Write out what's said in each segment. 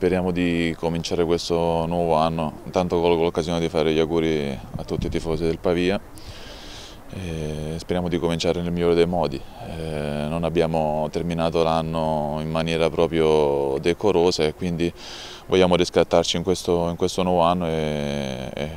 Speriamo di cominciare questo nuovo anno, intanto colgo l'occasione di fare gli auguri a tutti i tifosi del Pavia. E speriamo di cominciare nel migliore dei modi. Eh, non abbiamo terminato l'anno in maniera proprio decorosa e quindi vogliamo riscattarci in questo, in questo nuovo anno e, e,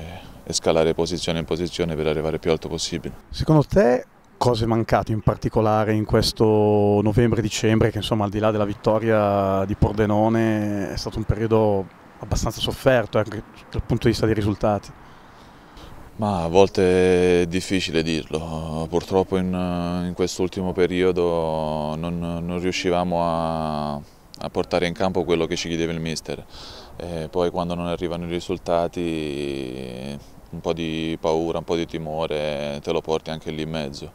e scalare posizione in posizione per arrivare il più alto possibile. Secondo te cose mancate in particolare in questo novembre-dicembre che insomma al di là della vittoria di Pordenone è stato un periodo abbastanza sofferto anche dal punto di vista dei risultati? Ma a volte è difficile dirlo, purtroppo in, in quest'ultimo periodo non, non riuscivamo a, a, portare in campo quello che ci chiedeva il mister, e poi quando non arrivano i risultati un po' di paura, un po' di timore, te lo porti anche lì in mezzo.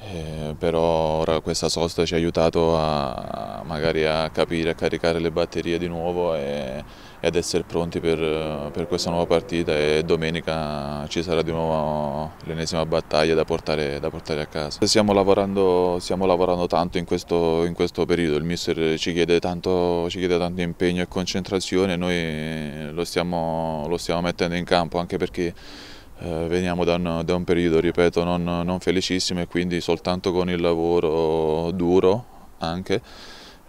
Eh, però ora questa sosta ci ha aiutato a, magari a capire, a caricare le batterie di nuovo e ed essere pronti per, per questa nuova partita e domenica ci sarà di nuovo l'ennesima battaglia da portare, da portare, a casa. Stiamo lavorando, stiamo lavorando tanto in questo, in questo, periodo, il mister ci chiede, tanto, ci chiede tanto impegno e concentrazione, e noi lo stiamo, lo stiamo mettendo in campo anche perché eh, veniamo da un, da un, periodo, ripeto, non, non felicissimo e quindi soltanto con il lavoro duro anche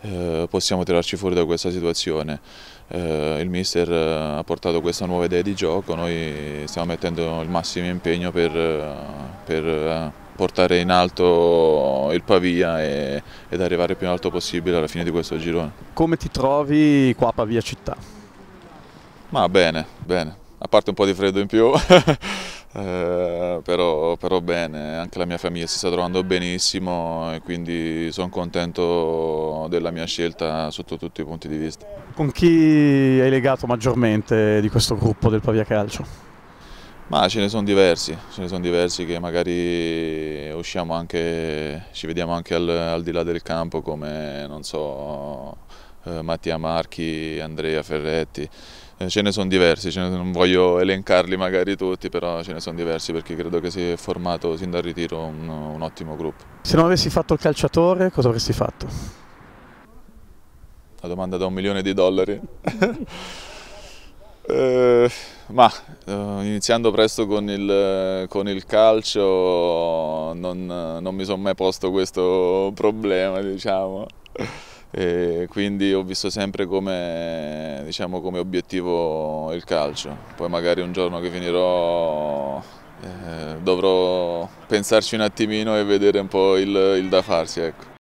eh, possiamo tirarci fuori da questa situazione. Eh, il mister eh, ha portato questa nuova idea di gioco, noi stiamo mettendo il massimo impegno per, eh, per portare in alto il Pavia e, ed arrivare il più in alto possibile alla fine di questo girone. Come ti trovi qua a Pavia città? Ma bene, bene, a parte un po' di freddo in più. Eh, però, però, bene, anche la mia famiglia si sta trovando benissimo e quindi sono contento della mia scelta sotto tutti i punti di vista. Con chi hai legato maggiormente di questo gruppo del Pavia Calcio? Ma ce ne sono diversi, ce ne sono diversi che magari usciamo anche, ci vediamo anche al, al di là del campo come, non so, eh, Mattia Marchi, Andrea Ferretti, eh, ce ne sono diversi, ne, non voglio elencarli magari tutti, però ce ne sono diversi perché credo che si è formato sin dal ritiro un, un ottimo gruppo. Se non avessi fatto il calciatore, cosa avresti fatto? La domanda da un milione di dollari. eh, ma eh, iniziando presto con il, con il calcio non, non mi sono mai posto questo problema, diciamo. E quindi ho visto sempre come, diciamo, come, obiettivo il calcio, poi magari un giorno che finirò eh, dovrò pensarci un attimino e vedere un po' il, il da farsi. Ecco.